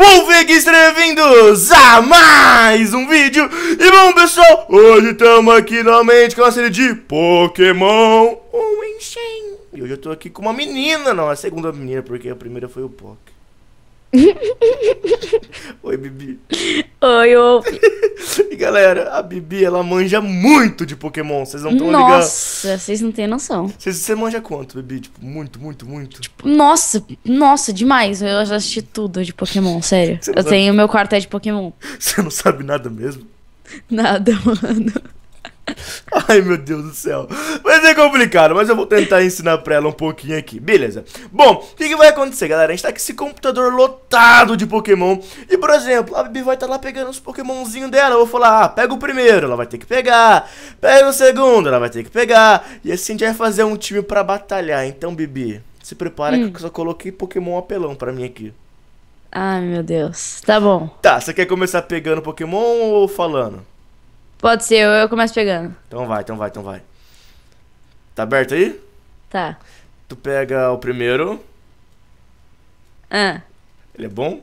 Wolfix, bem-vindos a mais um vídeo. E bom, pessoal, hoje estamos aqui novamente com a série de Pokémon Unchained. E hoje eu tô aqui com uma menina, não, é a segunda menina, porque a primeira foi o Pok. Oi, Bibi. Oi, ô. E galera, a Bibi, ela manja muito de Pokémon, vocês não estão ligados. Nossa, vocês não têm noção. Você, manja quanto, Bibi? Tipo, muito, muito, muito? Tipo, nossa, nossa, demais. Eu já assisti tudo de Pokémon, sério. eu sabe... tenho meu quarto é de Pokémon. Você não sabe nada mesmo? Nada, mano. Ai, meu Deus do céu. Mas é complicado, mas eu vou tentar ensinar pra ela um pouquinho aqui, beleza? Bom, o que, que, vai acontecer, galera? A gente tá com esse computador lotado de Pokémon. E, por exemplo, a Bibi vai estar tá lá pegando os Pokémonzinhos dela. Eu vou falar, ah, pega o primeiro, ela vai ter que pegar. Pega o segundo, ela vai ter que pegar. E assim a gente vai fazer um time pra batalhar. Então, Bibi, se prepara hum. que eu só coloquei Pokémon apelão pra mim aqui. Ai, meu Deus. Tá bom. Tá, você quer começar pegando Pokémon ou falando? Pode ser, eu, eu começo pegando. Então vai, então vai, então vai. Tá aberto aí? Tá. Tu pega o primeiro. Ah. Ele é bom?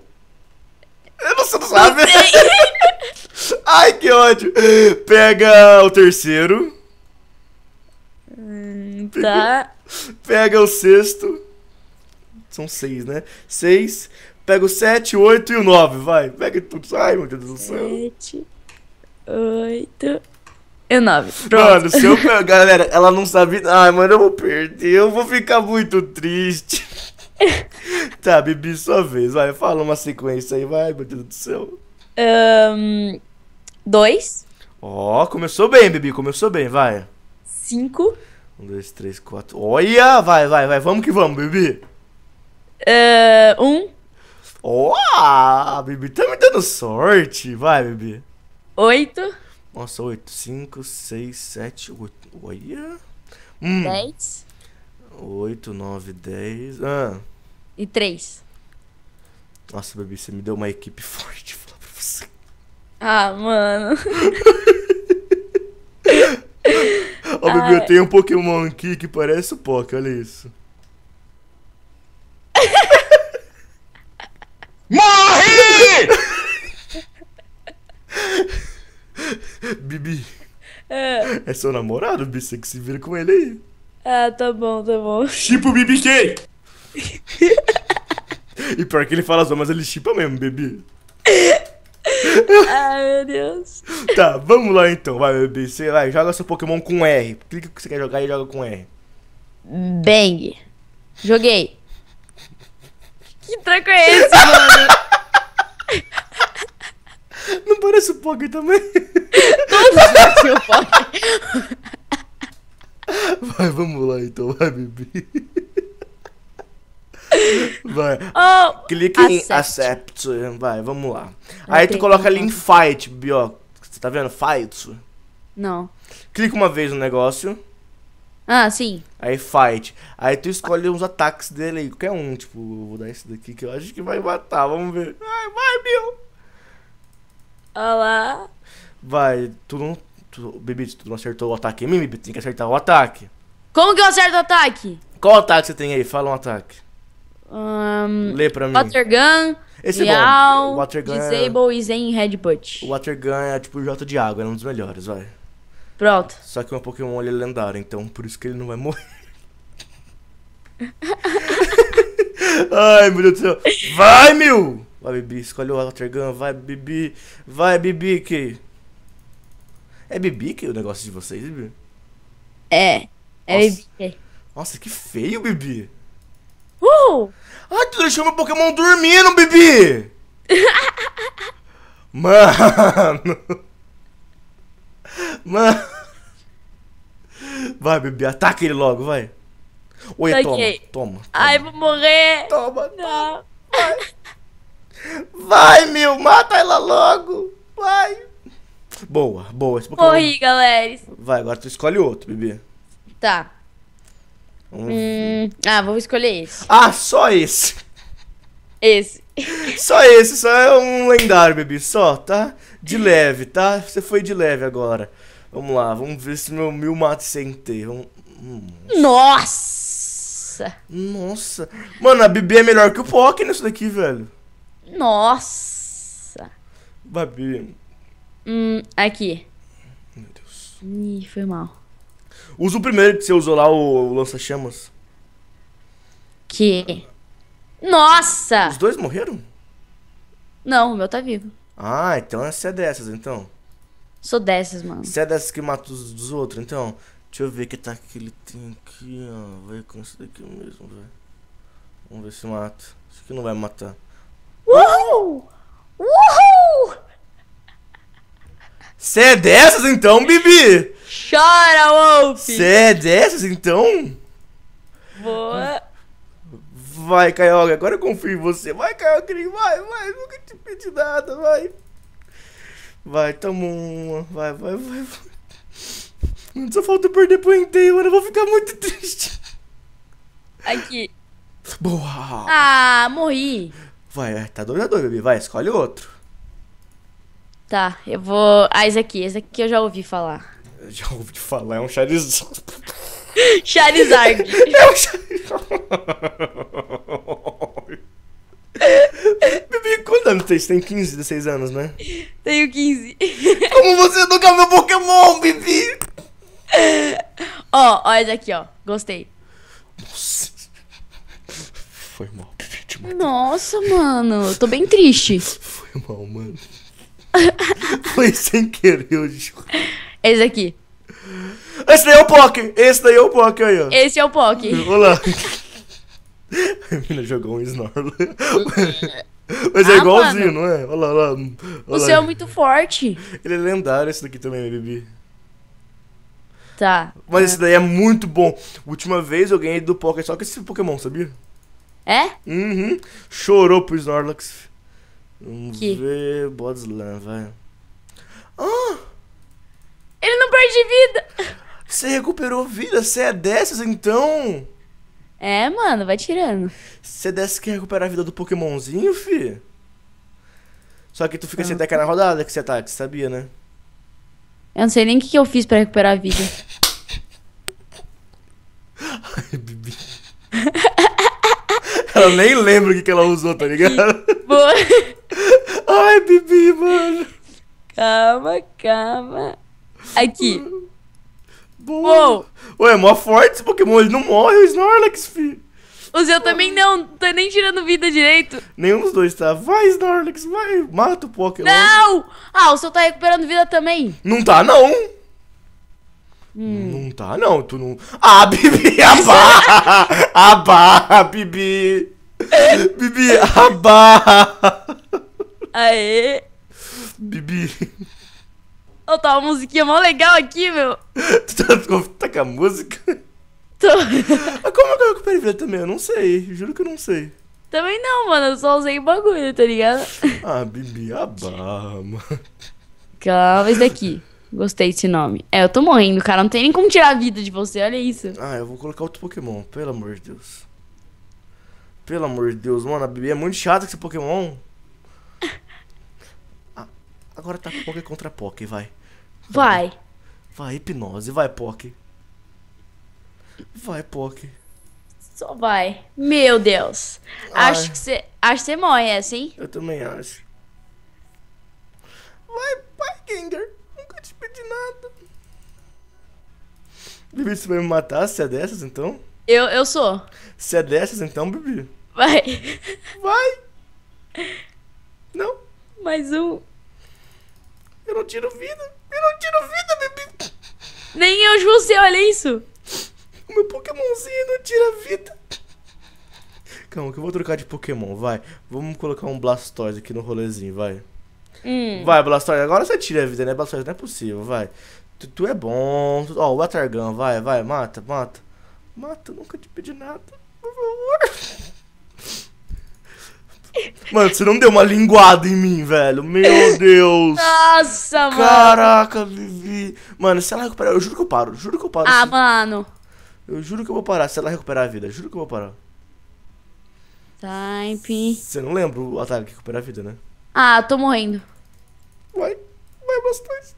Você não sabe? Ai, que ódio! Pega o terceiro. Hum, tá. Pega o sexto. São seis, né? Seis. Pega o sete, o oito e o nove. Vai, pega tudo. Ai, meu Deus do céu. Sete oito e nove. Pronto. Mano, se eu. Galera, ela não sabia. Ai, mano, eu vou perder. Eu vou ficar muito triste. tá, Bibi, sua vez. Vai, fala uma sequência aí, vai, meu Deus do céu. Um, dois. Ó, oh, começou bem, Bibi, começou bem, vai. Cinco. Um, dois, três, quatro. Olha, vai, vai, vai. Vamos que vamos, Bibi. Uh, um. Ó, oh, Bibi, tá me dando sorte. Vai, Bibi. Oito. Nossa, oito. Cinco, seis, sete, oito. Olha. Hum. Dez. Oito, nove, dez. Ah. E três. Nossa, bebê, você me deu uma equipe forte. falar pra você. Ah, mano. Ó, oh, bebê, eu ah. tenho um Pokémon aqui que parece o Poké, olha isso. Morre! Bibi. É. É seu namorado, Bibi. Você que se vira com ele aí. Ah, tá bom, tá bom. Chipa o Bibi quem? e pior que ele fala só, mas ele chipa mesmo, Bibi. Ai, meu Deus. Tá, vamos lá então. Vai, Bibi. Você vai, joga seu Pokémon com R. Clica o que você quer jogar e joga com R. Bang. Joguei. que tranco é esse, mano? Não parece o Pokémon também? Todos Vai, vamos lá então, vai, Bibi. Vai. Oh, Clique em accept. Vai, vamos lá. Aí tu coloca ali em fight, Bibi, ó. Você tá vendo? Fight. Não. Clica uma vez no negócio. Ah, sim. Aí fight. Aí tu escolhe uns ataques dele aí, qualquer um. Tipo, vou dar esse daqui que eu acho que vai matar. Vamos ver. Ai, vai, Bill. Olha lá. Vai, tu não. Tu, tu não acertou o ataque em mim, Bibi, tem que acertar o ataque. Como que eu acerto o ataque? Qual ataque você tem aí? Fala um ataque. Um, Lê pra mim. Watergun, Esse é bom. Watergun é- Disable é... e Zen Headbutt. O Watergun é tipo o Jota de Água, é um dos melhores, vai. Pronto. Só que o é meu Pokémon ele é lendário, então por isso que ele não vai morrer. Ai, meu Deus do céu. Vai, meu! Vai, Bibi, escolhe o Watergun, vai, Bibi. Vai, Bibi, que... É bibique o negócio de vocês, Bibi? É. É Nossa. bibique. Nossa, que feio, Bibi. Uh! Ai, tu deixou meu Pokémon dormindo, Bibi! Mano! Mano! Vai, Bibi, ataca ele logo, vai. Oi, toma, toma, toma. Ai, vou morrer. Toma, Não. toma. Vai. vai, meu, mata ela logo. Vai. Boa, boa. Esse Pokémon... galera. Vai, agora tu escolhe outro, bebê. Tá. Hum, ah, vou escolher esse. Ah, só esse. Esse. Só esse, só é um lendário, bebê. Só, tá? De leve, tá? Você foi de leve agora. Vamos lá, vamos ver se meu mil mata sem ter. Vamos... Hum. Nossa! Nossa! Mano, a Bibi é melhor que o Pokémon nisso daqui, velho. Nossa! Babi. Hum, aqui. Meu Deus. Ih, foi mal. Usa o primeiro que você usou lá, o, o lança-chamas. Que? Nossa! Os dois morreram? Não, o meu tá vivo. Ah, então você é dessas, então. Sou dessas, mano. Você é dessas que mata os dos outros, então. Deixa eu ver que tá que ele tem aqui, ó. Vai com esse daqui mesmo, velho. Vamos ver se mata. Isso aqui não vai matar. Uhul! Uhul! Você é dessas então, Bibi? Chora, Wolf! Você é dessas então? Boa. Vai, Caioga, agora eu confio em você. Vai, Caioga, vai, vai, nunca te pedi nada, vai. Vai, toma uma, vai, vai, vai. vai. Só falta perder pro Entei, mano, eu vou ficar muito triste. Aqui. Boa! Ah, morri. Vai, é, tá 2 x tá Bibi, vai, escolhe outro. Tá, eu vou. Ah, esse aqui. Esse aqui eu já ouvi falar. Eu já ouvi falar, é um Charizard. Charizard. É um Charizard. Bebê, quantos anos tem? Você tem 15, 16 anos, né? Tenho 15. Como você nunca meu Pokémon, Bibi? Ó, ó esse aqui, ó. Gostei. Nossa. Foi mal, Bibi. Nossa, mano. Tô bem triste. Foi mal, mano. Foi sem querer, eu juro. Esse aqui. Esse daí é o POC! Esse daí é o POC aí, ó. Esse é o POC. Olá. A menina jogou um Snorlax. Mas é ah, igualzinho, mano. não é? Olha lá, olha lá. o seu é muito forte. Ele é lendário esse daqui também, Bibi. Tá. Mas é. esse ah. daí é muito bom. Última vez eu ganhei do Pokémon, só que esse Pokémon, sabia? É? Uhum. Chorou pro Snorlax. Vamos que? ver Bodslan, vai. Ah! Ele não perde vida! Você recuperou vida, você é dessas então? É, mano, vai tirando. Você é dessas que recupera a vida do Pokémonzinho, fi? Só que tu fica ah. sem deca na rodada que você tá, que sabia, né? Eu não sei nem o que, que eu fiz pra recuperar a vida. Ai, Bibi. ela nem lembra o que, que ela usou, tá ligado? Boa. Ai, Bibi, mano. Calma, calma. Aqui. Boa. Uou. Ué, é mó forte esse Pokémon. Ele não morre, o Snorlax, fi. O Zé também não, tá nem tirando vida direito. Nenhum dos dois tá. Vai, Snorlax, vai, mata o Pokémon. Não! Ah, o seu tá recuperando vida também. Não tá, não. Hum. Não tá, não. Tu não. Ah, Bibi, aba, abá, Bibi! Bibi, aba. Aê! Bibi. Ó, oh, tá uma musiquinha mó legal aqui, meu. tu tá, tá com a música? Tô. ah, como é eu que com o também? Eu não sei. Juro que eu não sei. Também não, mano. Eu só usei o bagulho, tá ligado? ah, Bibi a mano. Calma, esse daqui. Gostei desse nome. É, eu tô morrendo, cara. Não tem nem como tirar a vida de você, olha isso. Ah, eu vou colocar outro Pokémon, pelo amor de Deus. Pelo amor de Deus, mano, a Bibi é muito chata com esse Pokémon. Agora tá com Poké contra Poké, vai. Vai. Vai, hipnose, vai, Poké. Vai, Poké. Só vai. Meu Deus. Ai. Acho que você. Acho que você morre, é assim? Eu também acho. Vai, vai, Gengar. Nunca te pedi nada. Bibi, você vai me matar se é dessas, então? Eu, eu sou. Se é dessas, então, Bibi? Vai. Vai. Não. Mais um não tiro vida. Eu não tiro vida, bebê. Nem eu, José, olha isso. O meu Pokémonzinho não tira vida. Calma, que eu vou trocar de Pokémon, vai. Vamos colocar um Blastoise aqui no rolezinho, vai. Hum. Vai, Blastoise, agora você tira a vida, né, Blastoise? Não é possível, vai. Tu, tu é bom. Tu... Ó, o Watergun, vai, vai, mata, mata. Mata, nunca te pedi nada. Por favor. Mano, você não deu uma linguada em mim, velho. Meu Deus. Nossa, mano. Caraca, Vivi. Mano, se ela recuperar, eu juro que eu paro. Juro que eu paro. Ah, assim. mano. Eu juro que eu vou parar se ela recuperar a vida. Juro que eu vou parar. Type. Você não lembra o ataque que recupera a vida, né? Ah, tô morrendo. Vai. Vai, Blastoise.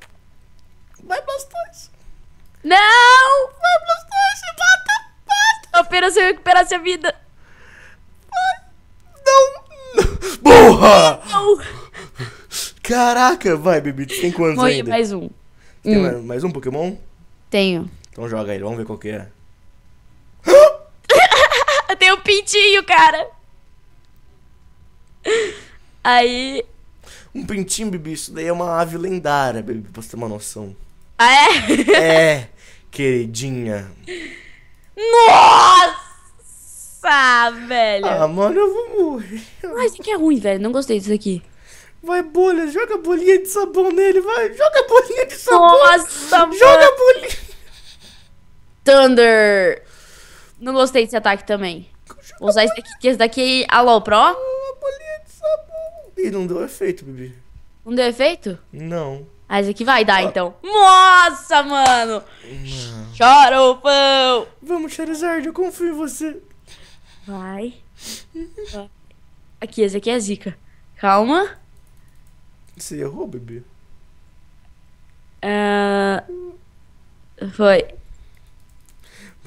Vai, Blastoise. Não! Vai, Blastoise. Mata, mata. Apenas eu recuperasse a vida. Porra! Não. Caraca, vai, bebê, tu tem quantos Morri, ainda? mais um. Tem hum. mais, mais um Pokémon? Tenho. Então joga ele, vamos ver qual que é. Tem um pintinho, cara. Aí. Um pintinho, bebê, isso daí é uma ave lendária, bebê, pra você ter uma noção. Ah, é? É, queridinha. Nossa, velho. Ah, mano, eu vou ruim. Ah, isso aqui é ruim, velho. Não gostei disso aqui. Vai, bolha, joga bolinha de sabão nele, vai. Joga bolinha de sabão. Nossa, Joga bolinha. Thunder. Não gostei desse ataque também. Vou usar esse daqui, que esse daqui é Alô Pro. Ah, bolinha de sabão. E não deu efeito, bebê. Não deu efeito? Não. Ah, esse aqui vai dar, ah. então. Nossa, mano. Não. Chora o pão. Vamos, Charizard, eu confio em você. Vai. vai. Aqui, esse aqui é zica. Calma. Você errou, bebê? Uh... Foi.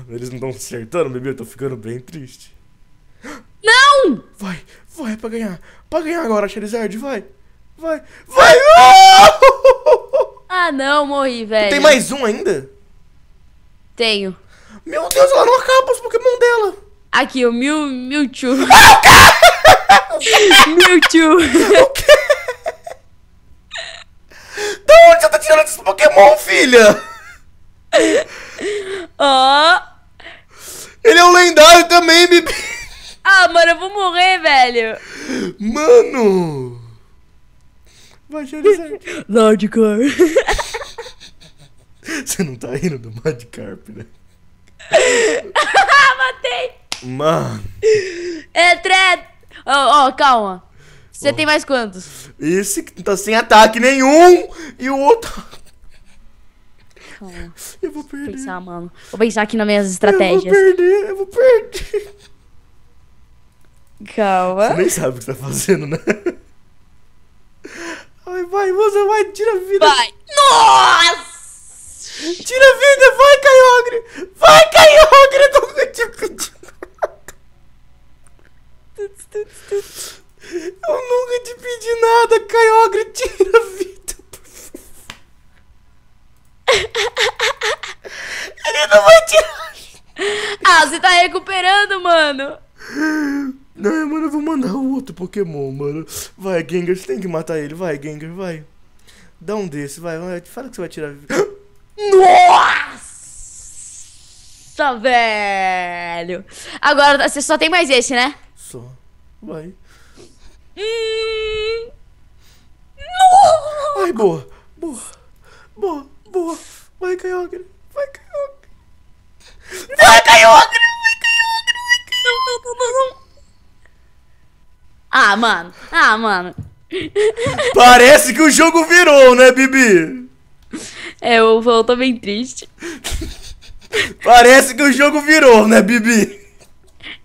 Eles não estão acertando, bebê. Eu tô ficando bem triste. Não! Vai, vai pra ganhar. Pra ganhar agora, Charizard, vai. Vai, vai! Ah, não, morri, velho. Tem mais um ainda? Tenho. Meu Deus, ela não acaba os Pokémon dela. Aqui, o Mew, Mewtwo. Ah, Mewtwo. O quê? Da onde você tá tirando esses Pokémon, filha? Ó. Oh. Ele é um lendário também, bebê. Ah, mano, eu vou morrer, velho. Mano. Vai, Charizard. Lordcar. Você não tá rindo do Magikarp, né? Matei. Mano. É treta. Ó, oh, oh, calma. Você oh. tem mais quantos? Esse que tá sem ataque nenhum e o outro. Calma. Eu vou perder. Vou pensar, mano. Vou pensar aqui nas minhas estratégias. Eu vou perder, eu vou perder. Calma. Você nem sabe o que você tá fazendo, né? Ai, vai, moça, vai, tira a vida. Vai. Nossa! Tira a vida, vai, Caiogre! Vai, Caiogre! Eu nunca te pedi nada, Carioca, tira a vida, Ele não vai tirar. Ah, você tá recuperando, mano. Não, é, mano, eu vou mandar o outro Pokémon, mano. Vai, Gengar, você tem que matar ele. Vai, Gengar, vai. Dá um desse, vai. vai. Fala que você vai tirar a vida. Nossa, velho. Agora, você só tem mais esse, né? isso? Vai. Hum... Ai, boa, boa, boa, boa. Vai, Kyogre, vai, Kyogre. vai Kyogre, vai, Kyogre, vai, Kyogre. Não, não, não, não. Ah, mano, ah, mano. Parece que o jogo virou, né, Bibi? É, o voo tá bem triste. Parece que o jogo virou, né, Bibi?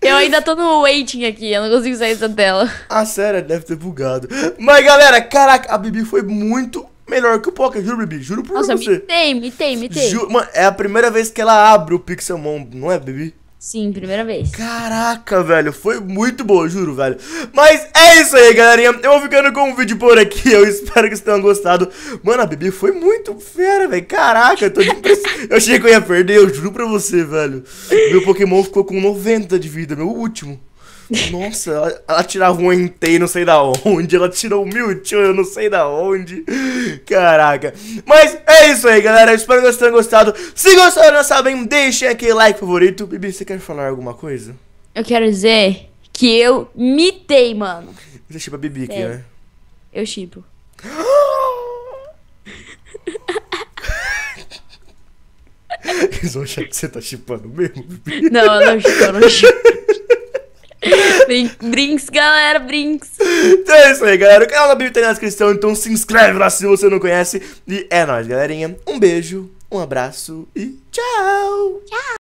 Eu ainda tô no waiting aqui, eu não consigo sair da tela. Ah, sério, deve ter bugado. Mas galera, caraca, a Bibi foi muito melhor que o Poké, juro, Bibi, juro por Nossa, você. me tem, me tem, me tem. Ju... Mano, é a primeira vez que ela abre o Pixelmon, não é, Bibi? Sim, primeira vez. Caraca, velho, foi muito boa, juro, velho. Mas é isso aí, galerinha. Eu vou ficando com o vídeo por aqui. Eu espero que vocês tenham gostado. Mano, a Bibi foi muito fera, velho. Caraca, eu tô de impress... Eu achei que eu ia perder, eu juro pra você, velho. Meu Pokémon ficou com 90 de vida, meu último. Nossa, ela, ela tirava um Entei não sei da onde, ela tirou um Mewtwo eu não sei da onde. Caraca. Mas é isso aí, galera. espero que vocês tenham gostado. Se gostaram, não sabem, deixem aquele like favorito. Bibi, você quer falar alguma coisa? Eu quero dizer que eu mitei, mano. Você chipa Bibi aqui, né? Eu chipo. Eles vão achar que você tá chipando mesmo? Bibi? Não, eu não chipo, eu não chipo. brinks, galera, brinks. Então é isso aí, galera. O canal da Bíblia tá descrição, então se inscreve lá se você não conhece. E é nóis, galerinha. Um beijo, um abraço e tchau. Tchau.